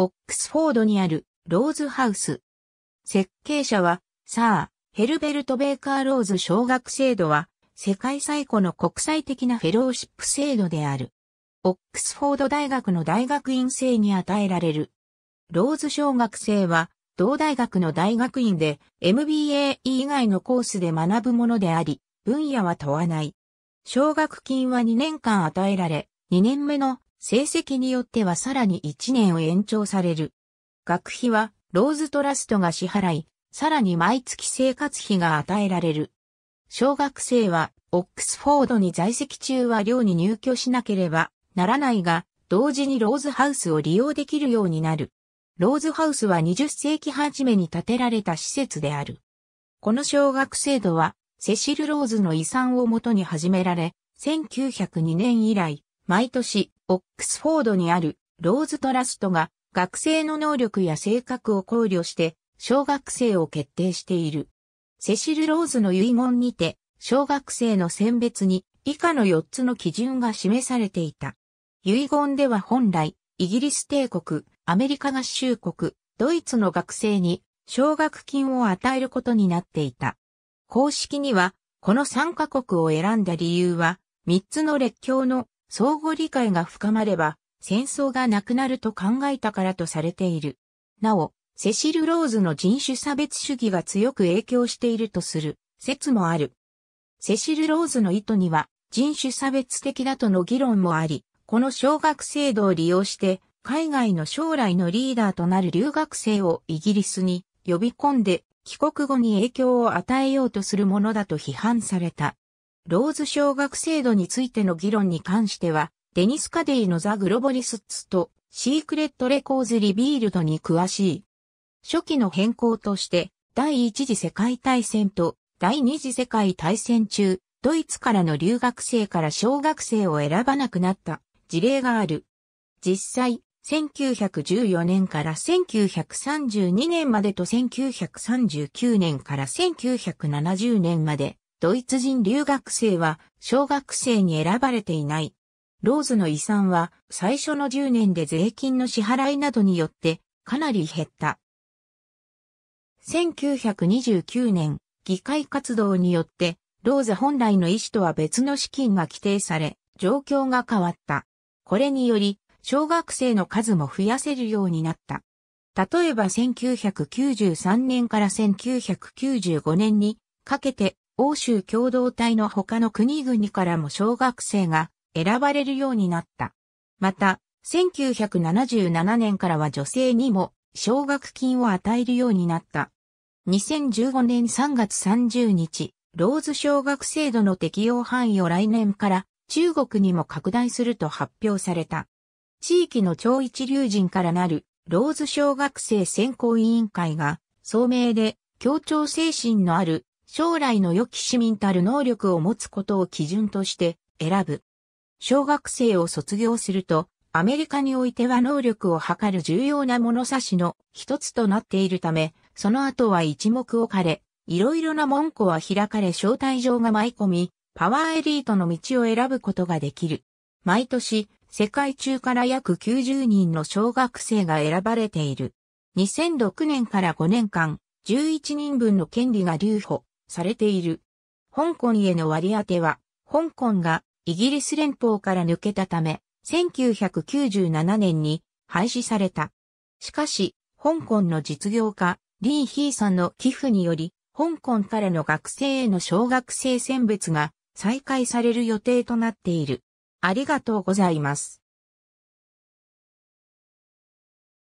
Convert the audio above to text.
オックスフォードにあるローズハウス。設計者は、サー、ヘルベルト・ベーカー・ローズ奨学制度は、世界最古の国際的なフェローシップ制度である。オックスフォード大学の大学院生に与えられる。ローズ奨学生は、同大学の大学院で MBA 以外のコースで学ぶものであり、分野は問わない。奨学金は2年間与えられ、2年目の成績によってはさらに1年を延長される。学費はローズトラストが支払い、さらに毎月生活費が与えられる。小学生はオックスフォードに在籍中は寮に入居しなければならないが、同時にローズハウスを利用できるようになる。ローズハウスは20世紀初めに建てられた施設である。この小学制度は、セシル・ローズの遺産をもとに始められ、1902年以来、毎年、オックスフォードにあるローズトラストが学生の能力や性格を考慮して、小学生を決定している。セシル・ローズの遺言にて、小学生の選別に以下の4つの基準が示されていた。遺言では本来、イギリス帝国、アメリカ合衆国、ドイツの学生に奨学金を与えることになっていた。公式には、この3カ国を選んだ理由は、3つの列強の相互理解が深まれば、戦争がなくなると考えたからとされている。なお、セシル・ローズの人種差別主義が強く影響しているとする説もある。セシル・ローズの意図には人種差別的だとの議論もあり、この小学制度を利用して海外の将来のリーダーとなる留学生をイギリスに呼び込んで帰国後に影響を与えようとするものだと批判された。ローズ小学制度についての議論に関しては、デニス・カデイのザ・グロボリスッツとシークレット・レコーズ・リビールドに詳しい。初期の変更として、第一次世界大戦と第二次世界大戦中、ドイツからの留学生から小学生を選ばなくなった事例がある。実際、1914年から1932年までと1939年から1970年まで、ドイツ人留学生は小学生に選ばれていない。ローズの遺産は最初の10年で税金の支払いなどによってかなり減った。1929年、議会活動によって、ローズ本来の意思とは別の資金が規定され、状況が変わった。これにより、小学生の数も増やせるようになった。例えば1993年から1995年にかけて欧州共同体の他の国々からも小学生が選ばれるようになった。また、1977年からは女性にも奨学金を与えるようになった。2015年3月30日、ローズ奨学制度の適用範囲を来年から中国にも拡大すると発表された。地域の超一流人からなるローズ小学生選考委員会が、聡明で協調精神のある将来の良き市民たる能力を持つことを基準として選ぶ。小学生を卒業すると、アメリカにおいては能力を測る重要な物差しの一つとなっているため、その後は一目置かれ、いろいろな門戸は開かれ招待状が舞い込み、パワーエリートの道を選ぶことができる。毎年、世界中から約90人の小学生が選ばれている。2006年から5年間、11人分の権利が留保。されている。香港への割り当ては、香港がイギリス連邦から抜けたため、1997年に廃止された。しかし、香港の実業家、リー・ヒーさんの寄付により、香港からの学生への小学生選別が再開される予定となっている。ありがとうございます。